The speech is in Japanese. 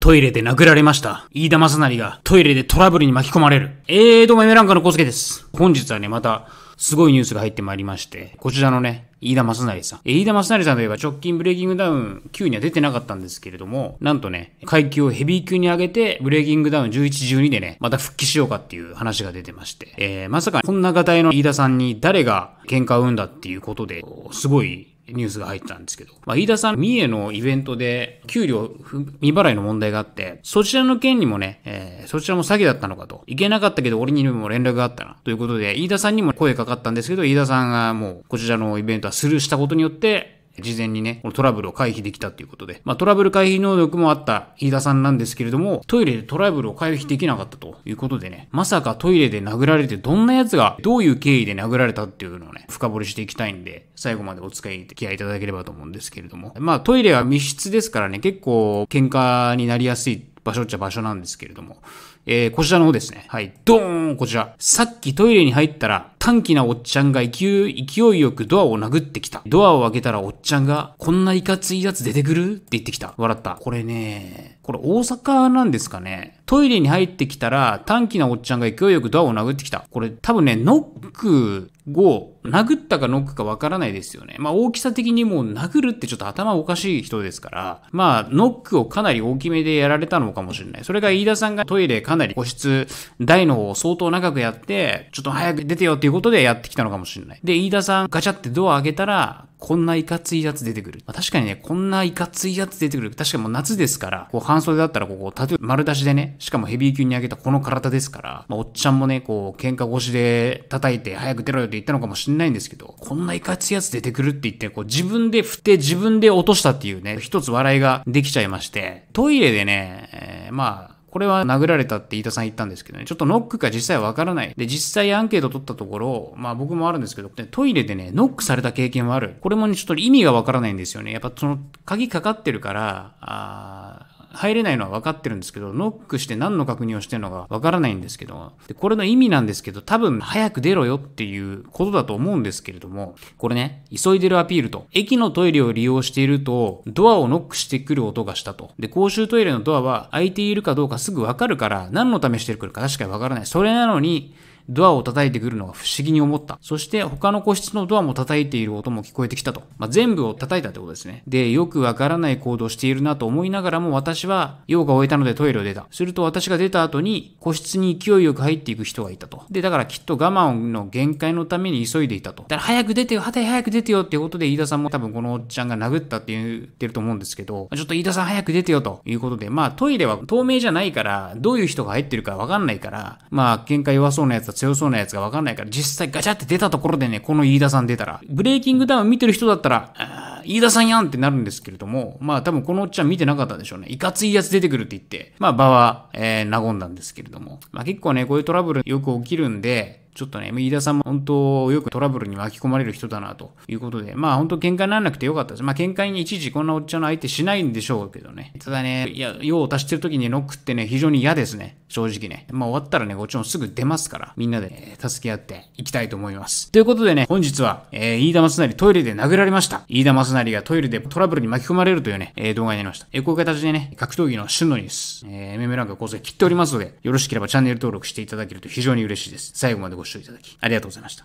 トイレで殴られました。飯田正成がトイレでトラブルに巻き込まれる。えー、どうもエメランカのコウスケです。本日はね、また、すごいニュースが入ってまいりまして、こちらのね、飯田正成さん。飯田正成さんといえば直近ブレイキングダウン9には出てなかったんですけれども、なんとね、階級をヘビー級に上げて、ブレイキングダウン11、12でね、また復帰しようかっていう話が出てまして、えー、まさかこんな形の飯田さんに誰が喧嘩を生んだっていうことで、すごいニュースが入ったんですけど、まあ、飯田さん、三重のイベントで、給料未払いの問題があって、そちらの件にもね、えー、そちらも詐欺だったのかと。いけなかったけど、俺にも連絡があったな。ということで、飯田さんにも声かかったんですけど、飯田さんがもう、こちらのイベントはスルーしたことによって、事前にね、このトラブルを回避できたっていうことで、まあトラブル回避能力もあった飯田さんなんですけれども、トイレでトラブルを回避できなかったということでね、まさかトイレで殴られてどんな奴がどういう経緯で殴られたっていうのをね、深掘りしていきたいんで、最後までお付き合いいただければと思うんですけれども、まあトイレは密室ですからね、結構喧嘩になりやすい場所っちゃ場所なんですけれども、えー、こちらの方ですね。はい、ドーンこちら。さっきトイレに入ったら、短気なおっちゃんが勢いよくドアを殴ってきた。ドアを開けたらおっちゃんが、こんないかついやつ出てくるって言ってきた。笑った。これね、これ大阪なんですかね。トイレに入ってきたら、短気なおっちゃんが勢いよくドアを殴ってきた。これ多分ね、ノックを殴ったかノックかわからないですよね。まあ大きさ的にもう殴るってちょっと頭おかしい人ですから、まあノックをかなり大きめでやられたのかもしれない。それが飯田さんがトイレかなり個室、台の方を相当長くやって、ちょっと早く出てよっていうことでやってきたのかもしれない。で、飯田さんガチャってドア開けたら、こんないかついやつ出てくる。まあ、確かにね、こんないかついやつ出てくる。確かもう夏ですから、こう半袖だったらここ、えば丸出しでね、しかもヘビー級に上げたこの体ですから、まあ、おっちゃんもね、こう、喧嘩腰で叩いて早く出ろよって言ったのかもしんないんですけど、こんないかついやつ出てくるって言って、こう自分で振って自分で落としたっていうね、一つ笑いができちゃいまして、トイレでね、えー、まあ、これは殴られたって飯田さん言ったんですけどね、ちょっとノックか実際わからない。で、実際アンケート取ったところ、まあ僕もあるんですけど、トイレでね、ノックされた経験はある。これもね、ちょっと意味がわからないんですよね。やっぱその、鍵かかってるから、あー入れないのは分かってるんですけど、ノックして何の確認をしてるのか分からないんですけど、でこれの意味なんですけど、多分早く出ろよっていうことだと思うんですけれども、これね、急いでるアピールと、駅のトイレを利用していると、ドアをノックしてくる音がしたと。で、公衆トイレのドアは開いているかどうかすぐ分かるから、何のためしてるか確かに分からない。それなのに、ドアを叩いてくるのが不思議に思った。そして他の個室のドアも叩いている音も聞こえてきたと。まあ、全部を叩いたってことですね。で、よくわからない行動をしているなと思いながらも私は用が終えたのでトイレを出た。すると私が出た後に個室に勢いよく入っていく人がいたと。で、だからきっと我慢の限界のために急いでいたと。だから早く出てよ、はて早く出てよっていうことで飯田さんも多分このおっちゃんが殴ったって言ってると思うんですけど、ちょっと飯田さん早く出てよということで、まあトイレは透明じゃないから、どういう人が入ってるかわかんないから、まあ限界弱そうなやつは強そうなやつがわかんないから、実際ガチャって出たところでね、この飯田さん出たら、ブレイキングダウン見てる人だったら、飯田さんやんってなるんですけれども、まあ多分このおっちゃん見てなかったんでしょうね。いかついやつ出てくるって言って、まあ場は、えー、和んだんですけれども。まあ結構ね、こういうトラブルよく起きるんで、ちょっとね、飯田さんも本当よくトラブルに巻き込まれる人だなということで、まあ本当喧嘩にならなくてよかったです。まあ喧嘩に一時こんなおっちゃんの相手しないんでしょうけどね。ただね、いや、用を足してる時にノックってね、非常に嫌ですね。正直ね。まあ終わったらね、こっちもすぐ出ますから、みんなで、ね、助け合っていきたいと思います。ということでね、本日は、えー、飯田松成トイレで殴られました。飯田松成がトイレでトラブルに巻き込まれるというね、えー、動画になりました。えー、こういう形でね、格闘技の旬のニュース、えー、MM ランク構成切っておりますので、よろしければチャンネル登録していただけると非常に嬉しいです。最後までご視聴視聴いただき、ありがとうございました。